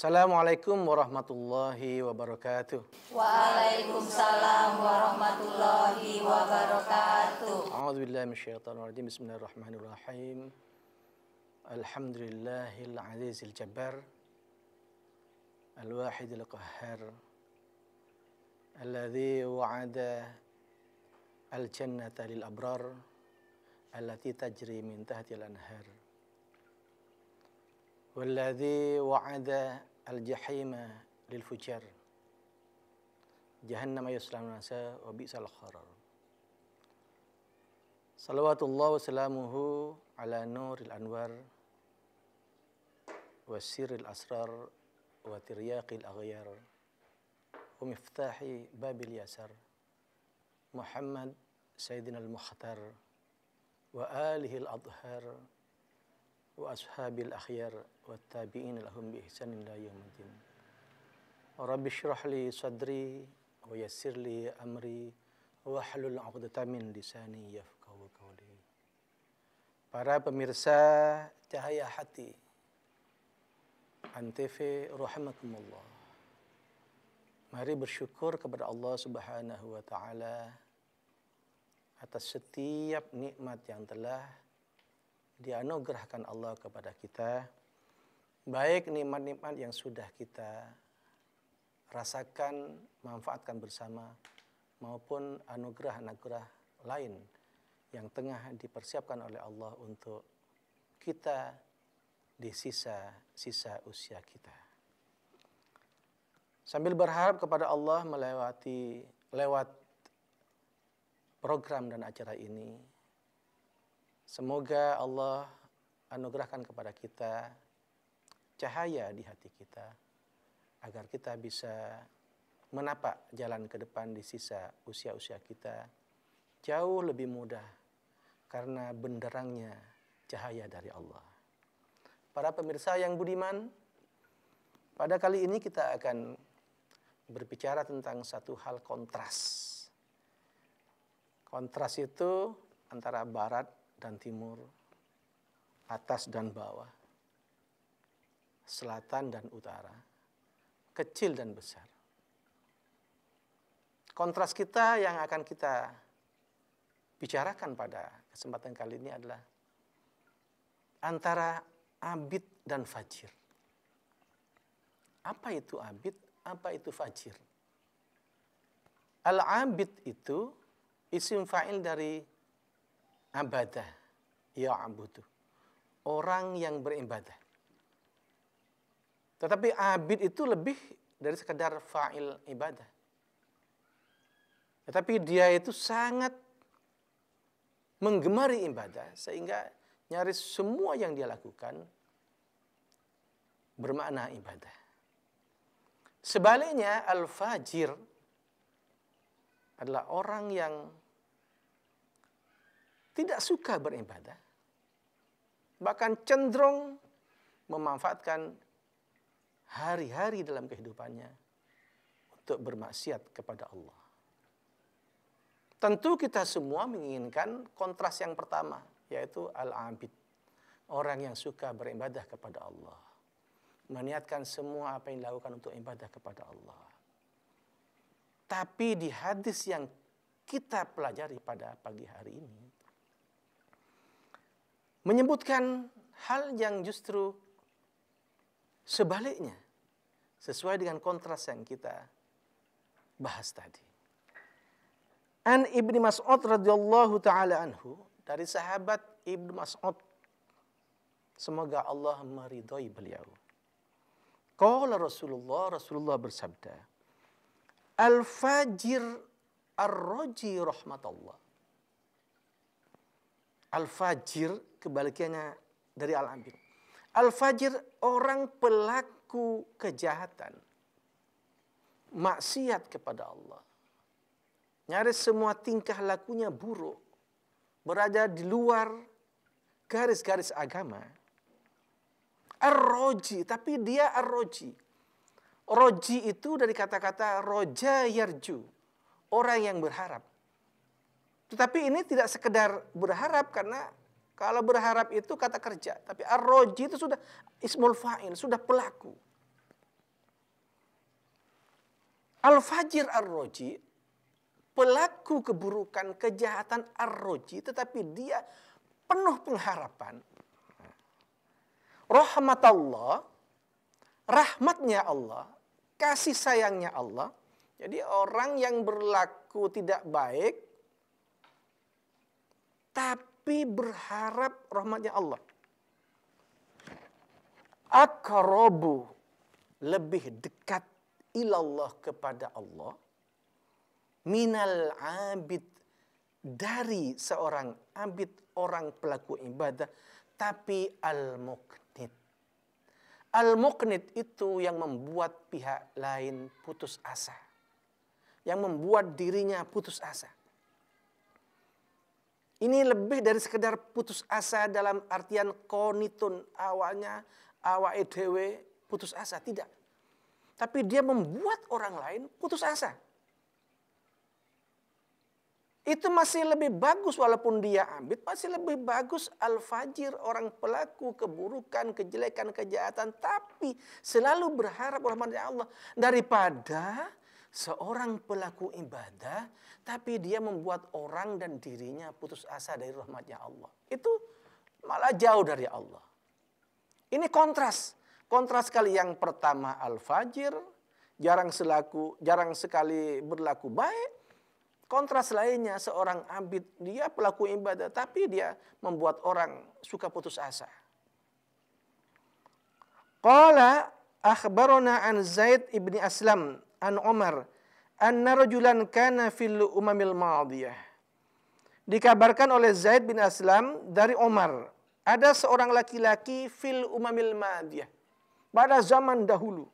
Assalamualaikum warahmatullahi wabarakatuh. Waalaikumsalam warahmatullahi wabarakatuh. A'udzu billahi minasyaitonir rajim. Bismillahirrahmanirrahim. Alhamdulillahil azizil jabbar. الواحد القهار الذي وعد الجنة للأبرار التي تجري من تحت الأنهار والذي وعد الجحيم للفجار جهنم يسلم الناس وبئس القرار صلوات الله وسلامه على نور الأنوار وسر الأسرار وترياق الأغيار ومفتاح باب اليسر محمد سيدنا المختار وآله الأطهار wa ashabil akhyar wa tabi'in lahum bi ihsan ila yawmiddin. Rabbi shrah li sadri wa yassir li amri wa hlul 'uqdatam min lisani yafqahu qawli. Para pemirsa Cahaya Hati Antv rahmatumullah. Mari bersyukur kepada Allah Subhanahu wa taala atas setiap nikmat yang telah dianugerahkan Allah kepada kita baik nikmat-nikmat yang sudah kita rasakan manfaatkan bersama maupun anugerah-anugerah lain yang tengah dipersiapkan oleh Allah untuk kita di sisa-sisa usia kita. Sambil berharap kepada Allah melewati lewat program dan acara ini Semoga Allah anugerahkan kepada kita cahaya di hati kita agar kita bisa menapak jalan ke depan di sisa usia-usia kita jauh lebih mudah karena benderangnya cahaya dari Allah. Para pemirsa yang budiman, pada kali ini kita akan berbicara tentang satu hal kontras. Kontras itu antara barat dan timur, atas dan bawah, selatan dan utara, kecil dan besar. Kontras kita yang akan kita bicarakan pada kesempatan kali ini adalah antara abid dan fajir. Apa itu abid? Apa itu fajir? Al-abid itu isim fa'il dari abadah ya abudu Orang yang beribadah. Tetapi abid itu lebih dari sekedar fa'il ibadah. Tetapi dia itu sangat menggemari ibadah sehingga nyaris semua yang dia lakukan bermakna ibadah. Sebaliknya al-fajir adalah orang yang tidak suka beribadah, bahkan cenderung memanfaatkan hari-hari dalam kehidupannya untuk bermaksiat kepada Allah. Tentu kita semua menginginkan kontras yang pertama, yaitu al-abid. Orang yang suka beribadah kepada Allah. Meniatkan semua apa yang dilakukan untuk ibadah kepada Allah. Tapi di hadis yang kita pelajari pada pagi hari ini, menyebutkan hal yang justru sebaliknya sesuai dengan kontras yang kita bahas tadi. An Ibni Mas'ud radhiyallahu taala anhu dari sahabat Ibnu Mas'ud semoga Allah meridhai beliau. Qala Rasulullah Rasulullah bersabda Al fajir ar-raji rahmatullah. Al fajir kebalikannya dari al-abid. Al-fajir orang pelaku kejahatan. Maksiat kepada Allah. Nyaris semua tingkah lakunya buruk. Berada di luar garis-garis agama. Ar-Roji, tapi dia arroji. Roji itu dari kata-kata roja yarju, orang yang berharap. Tetapi ini tidak sekedar berharap karena kalau berharap itu kata kerja, tapi arroji itu sudah ismul fa'il, sudah pelaku. Al-fajir arroji pelaku keburukan, kejahatan arroji tetapi dia penuh pengharapan. Rahmat Allah, rahmatnya Allah, kasih sayangnya Allah. Jadi orang yang berlaku tidak baik, tapi tapi berharap rahmatnya Allah. Akrobu lebih dekat ilallah kepada Allah minal abid dari seorang abid orang pelaku ibadah tapi al muqnit al muqnit itu yang membuat pihak lain putus asa yang membuat dirinya putus asa ini lebih dari sekedar putus asa dalam artian konitun awalnya awa edw putus asa. Tidak. Tapi dia membuat orang lain putus asa. Itu masih lebih bagus walaupun dia ambil, masih lebih bagus al-fajir orang pelaku keburukan, kejelekan, kejahatan. Tapi selalu berharap rahmatnya Allah daripada seorang pelaku ibadah tapi dia membuat orang dan dirinya putus asa dari rahmatnya Allah. Itu malah jauh dari Allah. Ini kontras. Kontras kali yang pertama al-fajir jarang selaku jarang sekali berlaku baik. Kontras lainnya seorang abid dia pelaku ibadah tapi dia membuat orang suka putus asa. Qala akhbarona an Zaid ibni Aslam an Umar anna rajulan kana fil umamil madiyah. Dikabarkan oleh Zaid bin Aslam dari Umar, ada seorang laki-laki fil umamil madiyah pada zaman dahulu.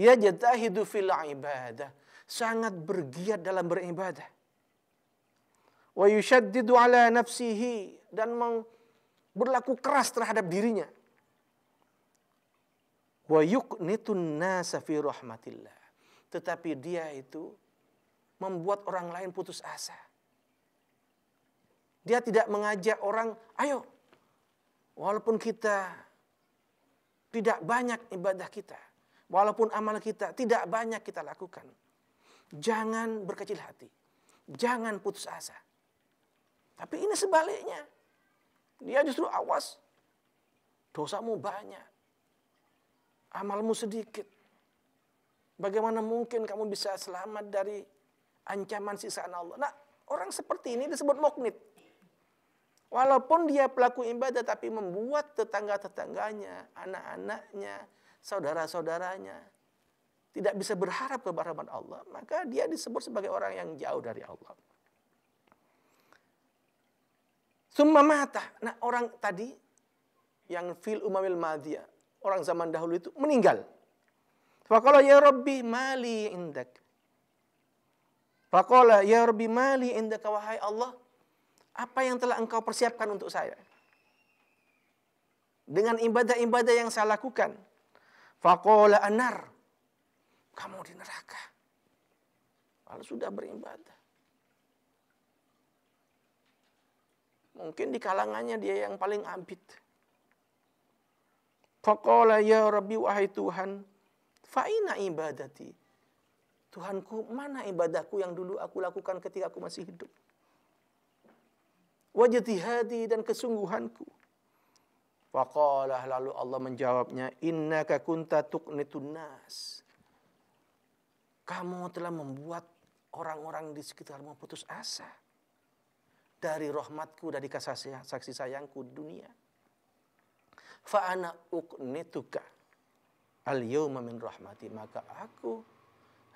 Ia jatahidu fil ibadah, sangat bergiat dalam beribadah. Wa yushaddidu ala nafsihi dan meng berlaku keras terhadap dirinya. Wa yuqnitun nasa fi rahmatillah tetapi dia itu membuat orang lain putus asa. Dia tidak mengajak orang, ayo, walaupun kita tidak banyak ibadah kita, walaupun amal kita tidak banyak kita lakukan, jangan berkecil hati, jangan putus asa. Tapi ini sebaliknya, dia justru awas, dosamu banyak, amalmu sedikit, Bagaimana mungkin kamu bisa selamat dari ancaman sisaan Allah? Nah, orang seperti ini disebut muknit. Walaupun dia pelaku ibadah tapi membuat tetangga-tetangganya, anak-anaknya, saudara-saudaranya tidak bisa berharap kepada rahmat Allah, maka dia disebut sebagai orang yang jauh dari Allah. Summa mata. Nah, orang tadi yang fil umamil madia orang zaman dahulu itu meninggal. Faqala ya Rabbi mali indak. Faqala ya Rabbi mali indak wahai Allah. Apa yang telah engkau persiapkan untuk saya? Dengan ibadah-ibadah yang saya lakukan. fakola anar. Kamu di neraka. Kalau sudah beribadah. Mungkin di kalangannya dia yang paling abid. Fakola ya Rabbi wahai Tuhan. Fa'ina ibadati. Tuhanku, mana ibadahku yang dulu aku lakukan ketika aku masih hidup? Wajtihadi dan kesungguhanku. Waqalah lalu Allah menjawabnya, Inna kunta tuqnitun nas. Kamu telah membuat orang-orang di sekitarmu putus asa. Dari rahmatku, dari kasih saksi sayangku dunia. Fa'ana uqnituka al yauma min rahmati maka aku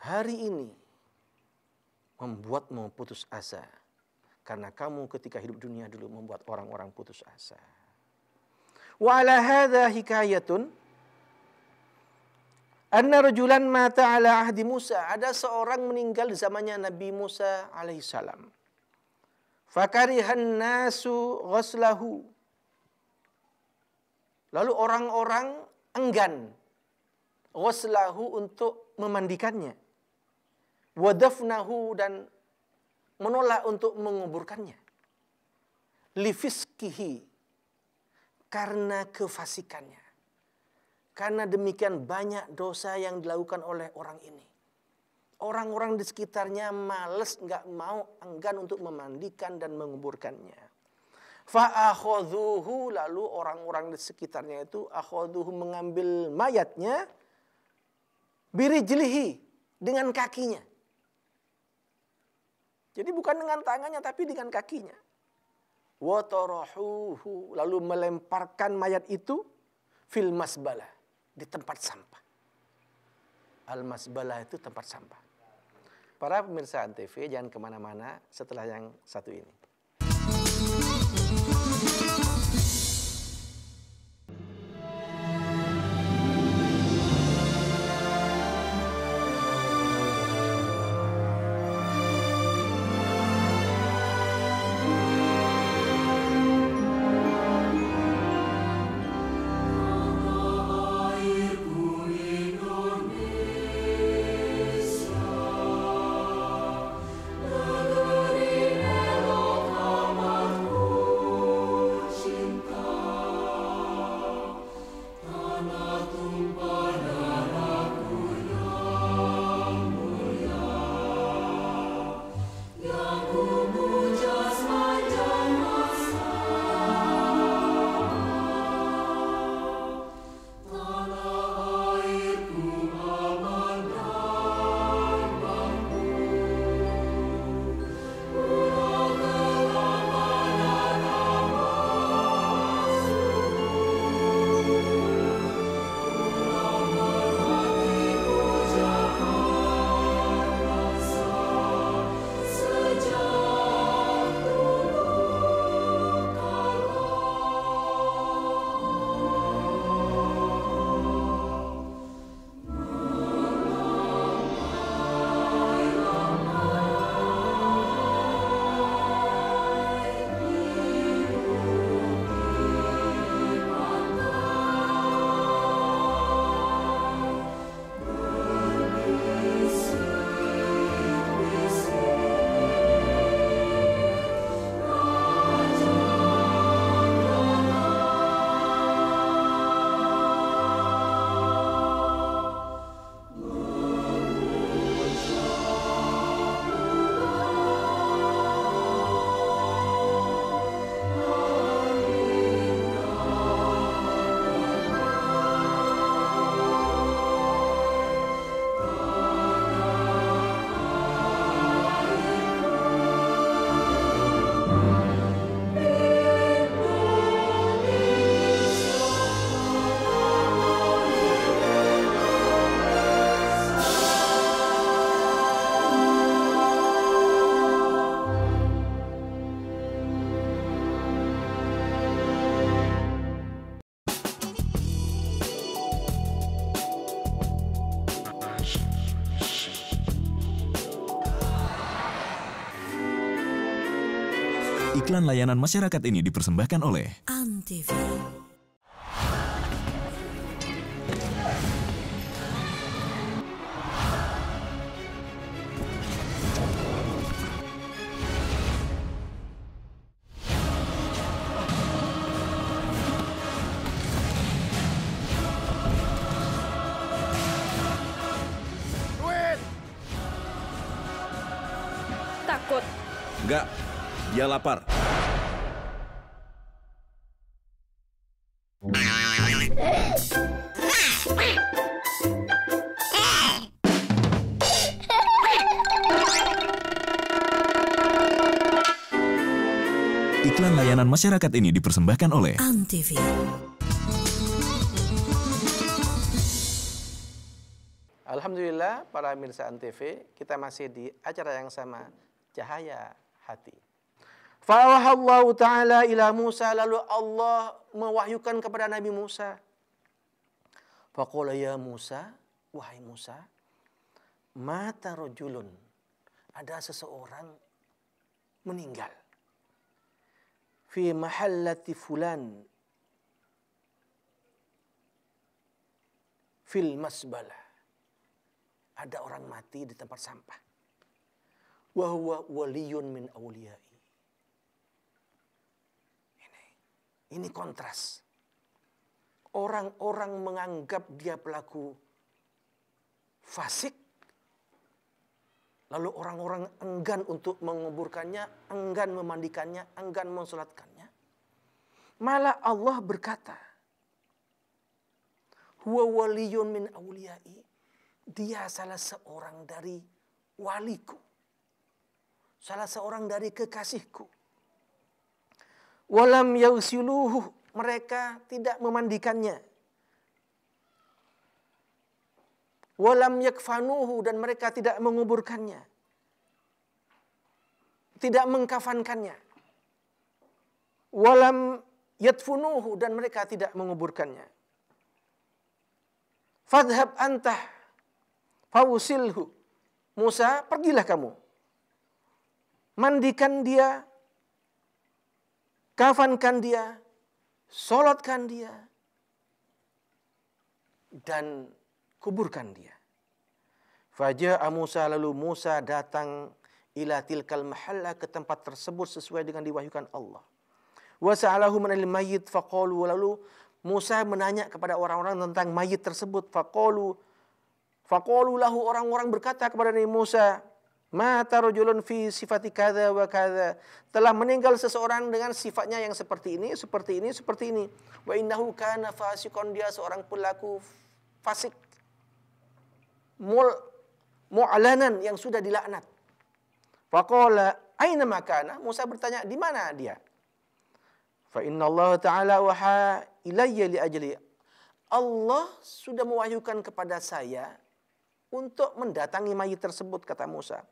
hari ini membuatmu putus asa karena kamu ketika hidup dunia dulu membuat orang-orang putus asa. Wa ala hadha hikayatun anna rajulan mata ala ahdi Musa. Ada seorang meninggal di zamannya Nabi Musa alaihissalam. Fakarihan nasu ghaslahu. Lalu orang-orang enggan waslahu untuk memandikannya. Wadafnahu dan menolak untuk menguburkannya. Lifiskihi karena kefasikannya. Karena demikian banyak dosa yang dilakukan oleh orang ini. Orang-orang di sekitarnya males nggak mau enggan untuk memandikan dan menguburkannya. Fa'akhodhuhu lalu orang-orang di sekitarnya itu akhodhuhu mengambil mayatnya jelihi dengan kakinya. Jadi bukan dengan tangannya tapi dengan kakinya. Wotorohuhu lalu melemparkan mayat itu fil masbalah di tempat sampah. Al masbalah itu tempat sampah. Para pemirsa ANTV jangan kemana-mana setelah yang satu ini. Iklan layanan masyarakat ini dipersembahkan oleh Antv. Enggak, dia lapar. masyarakat ini dipersembahkan oleh Antv. Alhamdulillah para pemirsa Antv, kita masih di acara yang sama, Cahaya Hati. Fawahallahu ta'ala ila Musa, lalu Allah mewahyukan kepada Nabi Musa. Faqala ya Musa, wahai Musa, mata rojulun, ada seseorang meninggal fi mahallati fulan fil masbalah. Ada orang mati di tempat sampah. Wa huwa waliyun min awliyai. Ini, ini kontras. Orang-orang menganggap dia pelaku fasik. Lalu orang-orang enggan untuk menguburkannya, enggan memandikannya, enggan mensolatkannya. Malah Allah berkata, Huwa waliyun min awliyai. Dia salah seorang dari waliku. Salah seorang dari kekasihku. Walam yausiluhu. Mereka tidak memandikannya walam yakfanuhu dan mereka tidak menguburkannya. Tidak mengkafankannya. Walam yatfunuhu dan mereka tidak menguburkannya. Fadhab antah fawusilhu. Musa, pergilah kamu. Mandikan dia, kafankan dia, solatkan dia, dan kuburkan dia. Faja'a Musa lalu Musa datang ila tilkal mahalla ke tempat tersebut sesuai dengan diwahyukan Allah. Wa sa'alahu man al mayyit faqalu lalu Musa menanya kepada orang-orang tentang mayit tersebut faqalu faqalu lahu orang-orang berkata kepada Nabi Musa Mata rojulun fi sifati kada wa kada. Telah meninggal seseorang dengan sifatnya yang seperti ini, seperti ini, seperti ini. Wa innahu kana fasikon dia seorang pelaku fasik mul mu'lanan yang sudah dilaknat. Faqala aina makana? Musa bertanya, di mana dia? Fa inna Allah taala waha ilayya li ajli. Allah sudah mewahyukan kepada saya untuk mendatangi mayit tersebut kata Musa.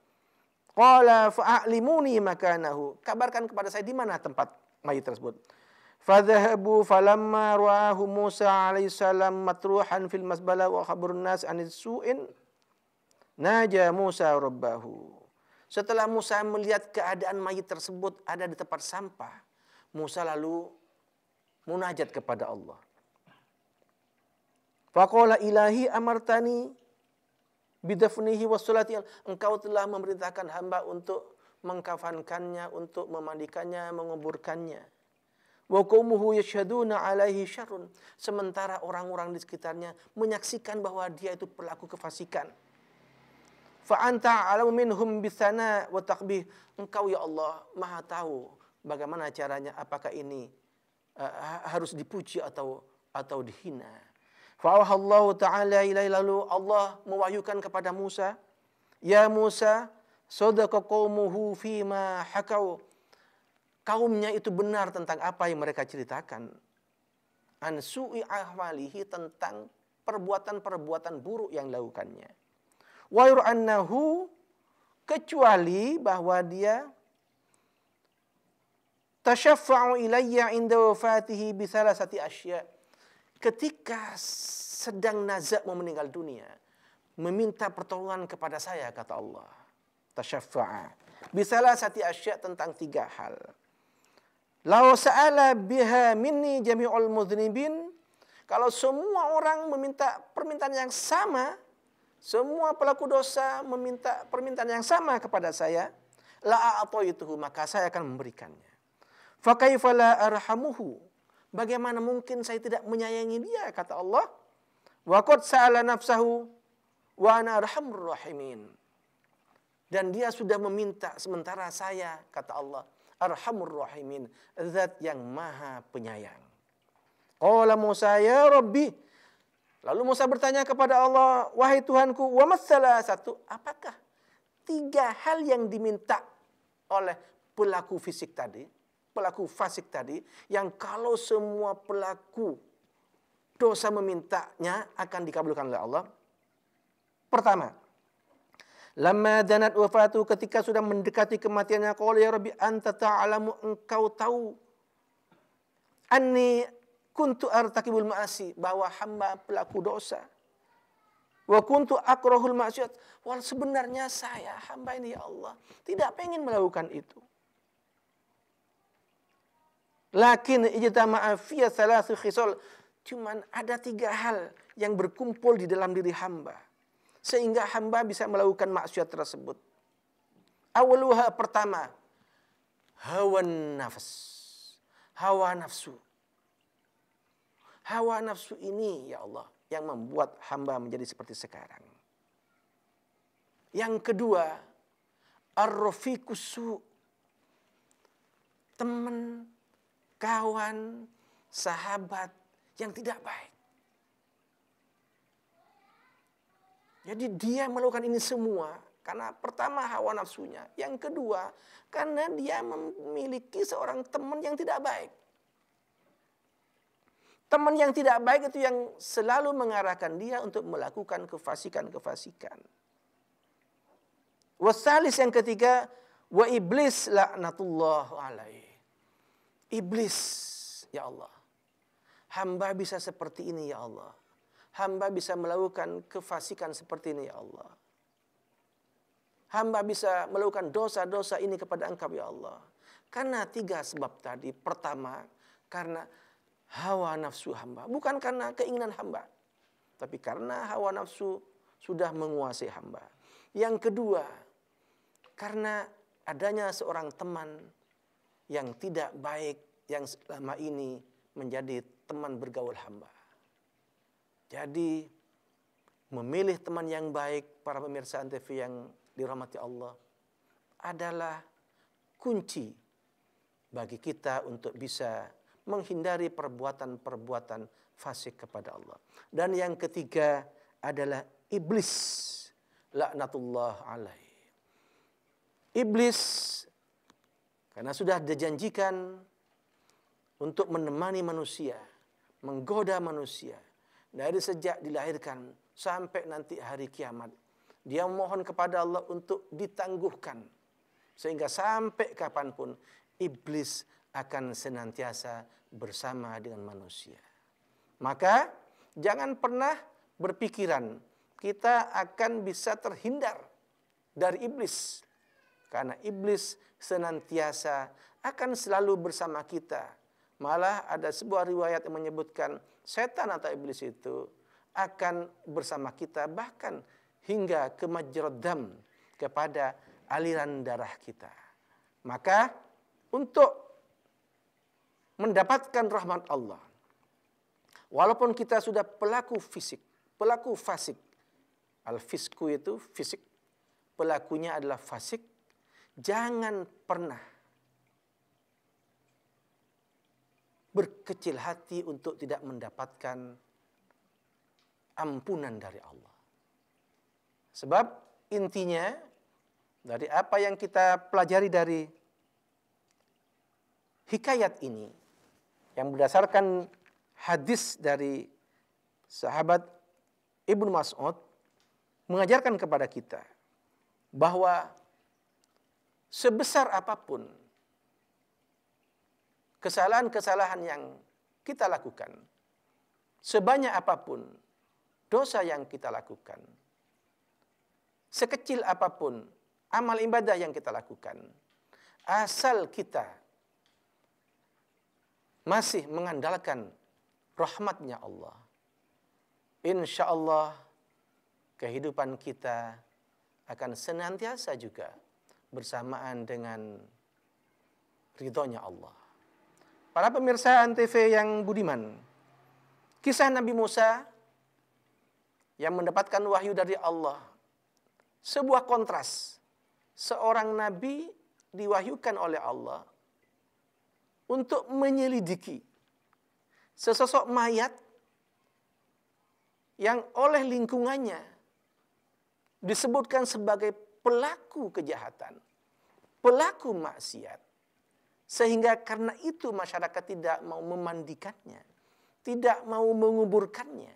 Qala fa'limuni makanahu. Kabarkan kepada saya di mana tempat mayit tersebut. Fadhahabu falamma ra'ahu Musa alaihissalam matruhan fil masbala wa khabarun nas anis su'in Naja Musa Rabbahu. Setelah Musa melihat keadaan mayit tersebut ada di tempat sampah, Musa lalu munajat kepada Allah. Faqala ilahi amartani bidafnihi wassalati engkau telah memerintahkan hamba untuk mengkafankannya, untuk memandikannya, menguburkannya. Wa qaumuhu yashhaduna alaihi syarrun. Sementara orang-orang di sekitarnya menyaksikan bahwa dia itu pelaku kefasikan. Fa anta alamu minhum bisana wa takbih. Engkau ya Allah maha tahu bagaimana caranya apakah ini uh, harus dipuji atau atau dihina. Fa Allah taala ilai lalu Allah mewahyukan kepada Musa, "Ya Musa, sadaqa qaumuhu fima hakau." Kaumnya itu benar tentang apa yang mereka ceritakan. An su'i ahwalihi tentang perbuatan-perbuatan buruk yang dilakukannya wa yur'annahu kecuali bahwa dia tashaffa'u ilayya inda wafatihi bi salasati asya ketika sedang nazak mau meninggal dunia meminta pertolongan kepada saya kata Allah tashaffa'a bi salasati asya tentang tiga hal Lau sa'ala biha minni jami'ul mudhnibin. Kalau semua orang meminta permintaan yang sama, semua pelaku dosa meminta permintaan yang sama kepada saya, la itu maka saya akan memberikannya. Fakaifala arhamuhu. Bagaimana mungkin saya tidak menyayangi dia kata Allah? Wa qad sa'ala nafsahu wa ana arhamur rahimin. Dan dia sudah meminta sementara saya kata Allah arhamur rahimin, zat yang maha penyayang. Qala Musa ya Rabbi Lalu Musa bertanya kepada Allah, wahai Tuhanku, wa masalah satu, apakah tiga hal yang diminta oleh pelaku fisik tadi, pelaku fasik tadi, yang kalau semua pelaku dosa memintanya akan dikabulkan oleh Allah? Pertama, Lama danat wafatu ketika sudah mendekati kematiannya. kalau ya Rabbi anta ta'alamu engkau tahu. ani kuntu artakibul ma'asi bahwa hamba pelaku dosa. Wa kuntu akrohul maksiat. Wal sebenarnya saya hamba ini ya Allah tidak pengen melakukan itu. Lakin ijtama'a fiya thalathu khisal. Cuman ada tiga hal yang berkumpul di dalam diri hamba. Sehingga hamba bisa melakukan maksiat tersebut. Awaluha pertama. Hawa nafas. Hawa nafsu Hawa nafsu ini ya Allah yang membuat hamba menjadi seperti sekarang. Yang kedua, arrofiqus Teman, kawan, sahabat yang tidak baik. Jadi dia melakukan ini semua karena pertama hawa nafsunya, yang kedua karena dia memiliki seorang teman yang tidak baik. Teman yang tidak baik itu yang selalu mengarahkan dia untuk melakukan kefasikan-kefasikan. Wasalis yang ketiga, wa iblis laknatullah alaih. Iblis, ya Allah. Hamba bisa seperti ini, ya Allah. Hamba bisa melakukan kefasikan seperti ini, ya Allah. Hamba bisa melakukan dosa-dosa ini kepada engkau, ya Allah. Karena tiga sebab tadi. Pertama, karena hawa nafsu hamba. Bukan karena keinginan hamba. Tapi karena hawa nafsu sudah menguasai hamba. Yang kedua, karena adanya seorang teman yang tidak baik yang selama ini menjadi teman bergaul hamba. Jadi memilih teman yang baik para pemirsa antv yang dirahmati Allah adalah kunci bagi kita untuk bisa menghindari perbuatan-perbuatan fasik kepada Allah. Dan yang ketiga adalah iblis. Laknatullah alaih. Iblis karena sudah dijanjikan untuk menemani manusia, menggoda manusia dari sejak dilahirkan sampai nanti hari kiamat. Dia memohon kepada Allah untuk ditangguhkan sehingga sampai kapanpun iblis akan senantiasa bersama dengan manusia. Maka jangan pernah berpikiran kita akan bisa terhindar dari iblis. Karena iblis senantiasa akan selalu bersama kita. Malah ada sebuah riwayat yang menyebutkan setan atau iblis itu akan bersama kita bahkan hingga ke majerdam kepada aliran darah kita. Maka untuk mendapatkan rahmat Allah. Walaupun kita sudah pelaku fisik, pelaku fasik. Al-fisku itu fisik, pelakunya adalah fasik. Jangan pernah berkecil hati untuk tidak mendapatkan ampunan dari Allah. Sebab intinya dari apa yang kita pelajari dari hikayat ini yang berdasarkan hadis dari sahabat Ibnu Mas'ud mengajarkan kepada kita bahwa sebesar apapun kesalahan-kesalahan yang kita lakukan, sebanyak apapun dosa yang kita lakukan, sekecil apapun amal ibadah yang kita lakukan, asal kita masih mengandalkan rahmatnya Allah. Insya Allah kehidupan kita akan senantiasa juga bersamaan dengan ridhonya Allah. Para pemirsa Antv yang budiman, kisah Nabi Musa yang mendapatkan wahyu dari Allah, sebuah kontras. Seorang nabi diwahyukan oleh Allah, untuk menyelidiki sesosok mayat yang oleh lingkungannya disebutkan sebagai pelaku kejahatan, pelaku maksiat. Sehingga karena itu masyarakat tidak mau memandikannya, tidak mau menguburkannya.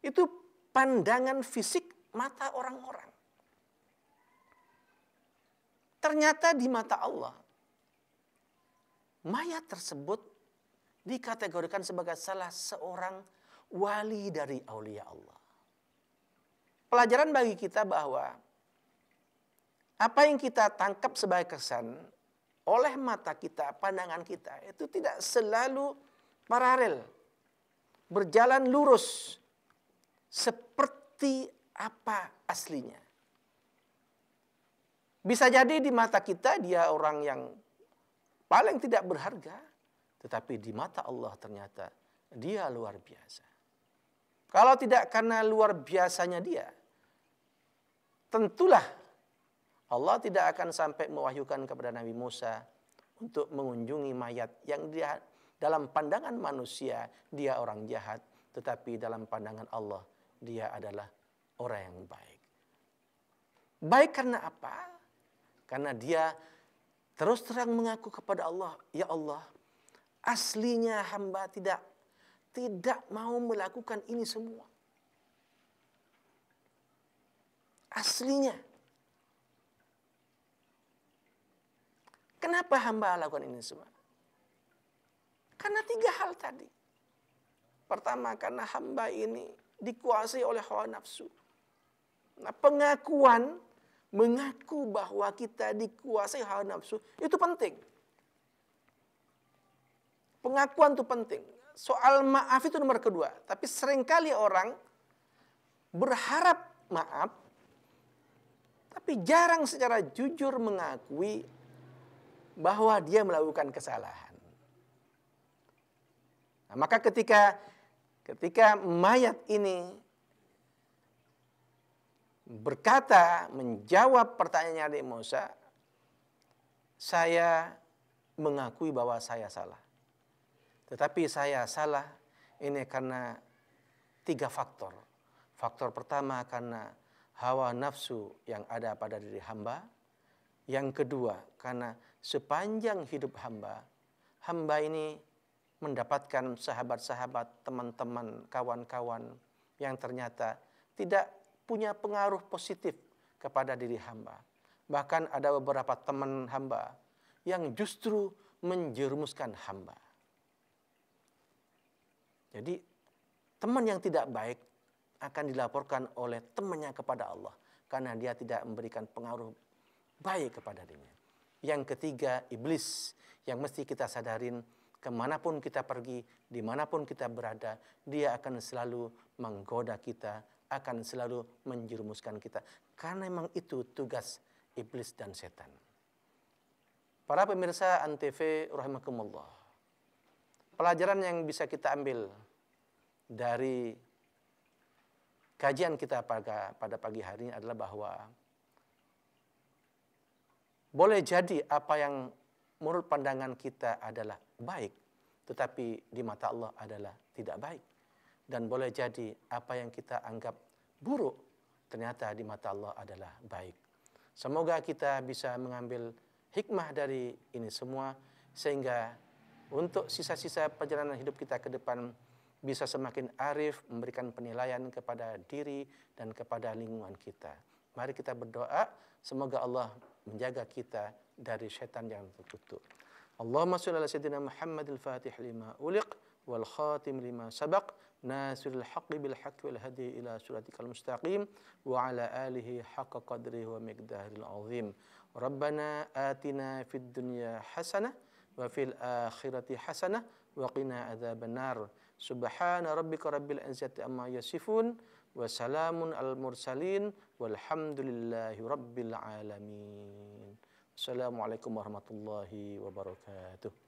Itu pandangan fisik mata orang-orang. Ternyata di mata Allah mayat tersebut dikategorikan sebagai salah seorang wali dari aulia Allah. Pelajaran bagi kita bahwa apa yang kita tangkap sebagai kesan oleh mata kita, pandangan kita itu tidak selalu paralel, berjalan lurus seperti apa aslinya. Bisa jadi di mata kita dia orang yang paling tidak berharga, tetapi di mata Allah ternyata dia luar biasa. Kalau tidak karena luar biasanya dia, tentulah Allah tidak akan sampai mewahyukan kepada Nabi Musa untuk mengunjungi mayat yang dia dalam pandangan manusia dia orang jahat, tetapi dalam pandangan Allah dia adalah orang yang baik. Baik karena apa? Karena dia Terus terang mengaku kepada Allah, ya Allah, aslinya hamba tidak tidak mau melakukan ini semua. Aslinya. Kenapa hamba lakukan ini semua? Karena tiga hal tadi. Pertama, karena hamba ini dikuasai oleh hawa nafsu. Nah, pengakuan mengaku bahwa kita dikuasai hawa nafsu itu penting. Pengakuan itu penting. Soal maaf itu nomor kedua. Tapi seringkali orang berharap maaf, tapi jarang secara jujur mengakui bahwa dia melakukan kesalahan. Nah, maka ketika ketika mayat ini berkata menjawab pertanyaannya adik Musa, saya mengakui bahwa saya salah. Tetapi saya salah ini karena tiga faktor. Faktor pertama karena hawa nafsu yang ada pada diri hamba. Yang kedua karena sepanjang hidup hamba, hamba ini mendapatkan sahabat-sahabat, teman-teman, kawan-kawan yang ternyata tidak punya pengaruh positif kepada diri hamba. Bahkan ada beberapa teman hamba yang justru menjerumuskan hamba. Jadi teman yang tidak baik akan dilaporkan oleh temannya kepada Allah karena dia tidak memberikan pengaruh baik kepada dirinya. Yang ketiga, iblis yang mesti kita sadarin kemanapun kita pergi, dimanapun kita berada, dia akan selalu menggoda kita akan selalu menjerumuskan kita. Karena memang itu tugas iblis dan setan. Para pemirsa ANTV rahimakumullah. Pelajaran yang bisa kita ambil dari kajian kita pada, pada pagi hari ini adalah bahwa boleh jadi apa yang menurut pandangan kita adalah baik, tetapi di mata Allah adalah tidak baik dan boleh jadi apa yang kita anggap buruk ternyata di mata Allah adalah baik. Semoga kita bisa mengambil hikmah dari ini semua sehingga untuk sisa-sisa perjalanan hidup kita ke depan bisa semakin arif memberikan penilaian kepada diri dan kepada lingkungan kita. Mari kita berdoa semoga Allah menjaga kita dari setan yang terkutuk. Allahumma shalli ala sayyidina Muhammadil Fatih lima uliq wal khatim lima sabaq ناصر الحق بالحق والهدي إلى صراطك المستقيم وعلى آله حق قدره ومقداره العظيم ربنا آتنا في الدنيا حسنة وفي الآخرة حسنة وقنا عذاب النار سبحان ربك رب العزة أما يصفون وسلام على المرسلين والحمد لله رب العالمين السلام عليكم ورحمة الله وبركاته